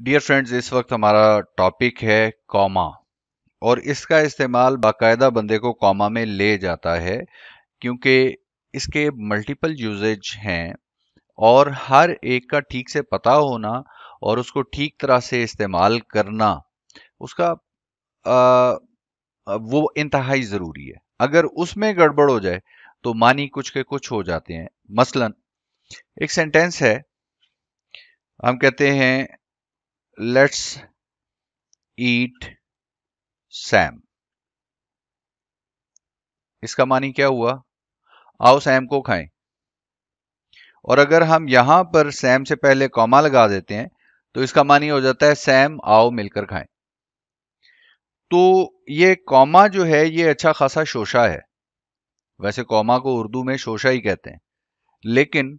dear friends इस वक्त हमारा टॉपिक है कॉमा और इसका इस्तेमाल बाकायदा बंदे को कॉमा में ले जाता है क्योंकि इसके मल्टीपल यूजेज हैं और हर एक का ठीक से पता होना और उसको ठीक तरह से इस्तेमाल करना उसका आ, वो इंतहाई ज़रूरी है अगर उसमें गड़बड़ हो जाए तो मानी कुछ के कुछ हो जाते हैं मसलन एक सेंटेंस है हम कहते हैं let's eat सैम इसका मानी क्या हुआ आओ सैम को खाएं और अगर हम यहां पर सैम से पहले कॉमा लगा देते हैं तो इसका मानी हो जाता है सैम आओ मिलकर खाएं तो ये कॉमा जो है ये अच्छा खासा शोशा है वैसे कॉमा को उर्दू में शोशा ही कहते हैं लेकिन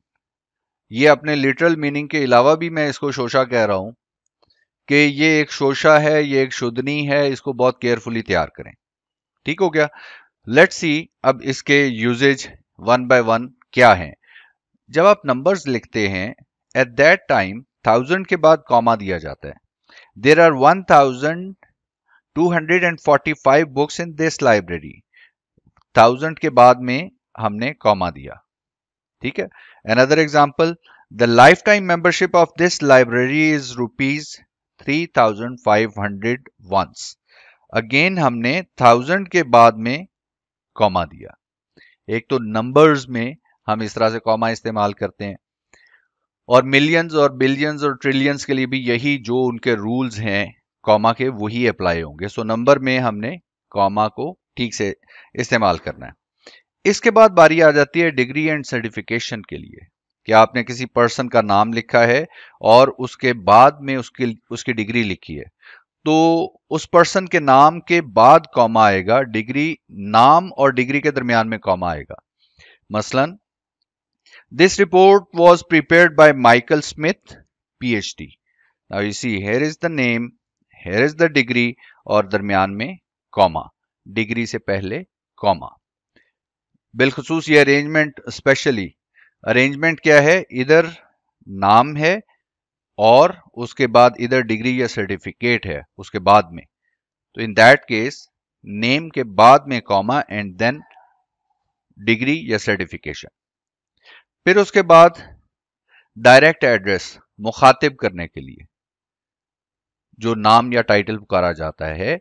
ये अपने लिटरल मीनिंग के अलावा भी मैं इसको शोशा कह रहा हूं कि ये एक शोषा है ये एक शुद्धनी है इसको बहुत केयरफुली तैयार करें ठीक हो गया लेट सी अब इसके यूजेज वन बाय वन क्या हैं जब आप नंबर्स लिखते हैं एट दैट टाइम थाउजेंड के बाद कॉमा दिया जाता है there are one thousand two hundred and forty five books in this library thousand के बाद में हमने कॉमा दिया ठीक है other example the lifetime membership of this library is rupees 3500 once again हमने थाउजेंड के बाद में कॉमा दिया एक तो नंबर्स में हम इस तरह से कॉमा इस्तेमाल करते हैं और मिलियंस और बिलियंस और ट्रिलियंस के लिए भी यही जो उनके रूल्स हैं कॉमा के वही अप्लाई होंगे सो so, नंबर में हमने कॉमा को ठीक से इस्तेमाल करना है इसके बाद बारी आ जाती है डिग्री एंड सर्टिफिकेशन के लिए कि आपने किसी पर्सन का नाम लिखा है और उसके बाद में उसकी उसकी डिग्री लिखी है तो उस पर्सन के नाम के बाद कॉमा आएगा डिग्री नाम और डिग्री के दरमियान में कॉमा आएगा मसलन this report was prepared by Michael Smith PhD now you see here is the name here is the degree और दरमियान में कॉमा डिग्री से पहले कॉमा बिलखसूस ये अरेंजमेंट स्पेशली अरेंजमेंट क्या है इधर नाम है और उसके बाद इधर डिग्री या सर्टिफिकेट है उसके बाद में तो इन दैट केस नेम के बाद में कॉमा एंड देन डिग्री या सर्टिफिकेशन फिर उसके बाद डायरेक्ट एड्रेस मुखातिब करने के लिए जो नाम या टाइटल पुकारा जाता है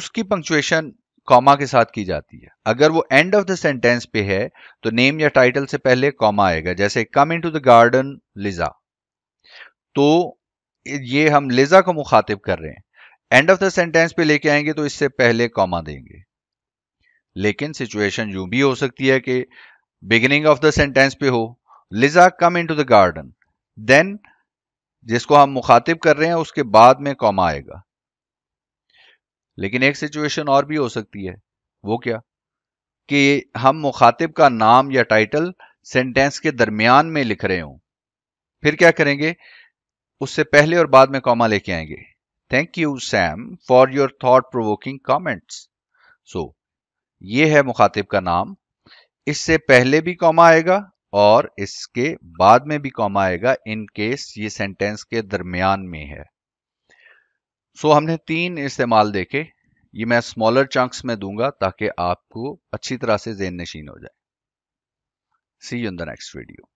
उसकी पंक्चुएशन कॉमा के साथ की जाती है अगर वो एंड ऑफ द सेंटेंस पे है तो नेम या टाइटल से पहले कॉमा आएगा जैसे come in to the garden Liza तो ये हम लिजा को मुखातिब कर रहे हैं एंड ऑफ द सेंटेंस पे लेके आएंगे तो इससे पहले कॉमा देंगे लेकिन सिचुएशन यूं भी हो सकती है कि बिगिनिंग ऑफ द सेंटेंस पे हो Liza come in to the garden then जिसको हम मुखातिब कर रहे हैं उसके बाद में कॉमा आएगा लेकिन एक सिचुएशन और भी हो सकती है वो क्या कि हम मुखातिब का नाम या टाइटल सेंटेंस के दरमियान में लिख रहे हों फिर क्या करेंगे उससे पहले और बाद में कॉमा लेके आएंगे thank you Sam for your thought provoking comments so ये है मुखातिब का नाम इससे पहले भी कॉमा आएगा और इसके बाद में भी कॉमा आएगा इन केस ये सेंटेंस के दरमियान में है सो हमने तीन इस्तेमाल देखे ये मैं स्मॉलर चंक्स में दूंगा ताकि आपको अच्छी तरह से जेन नशीन हो जाए see in the next video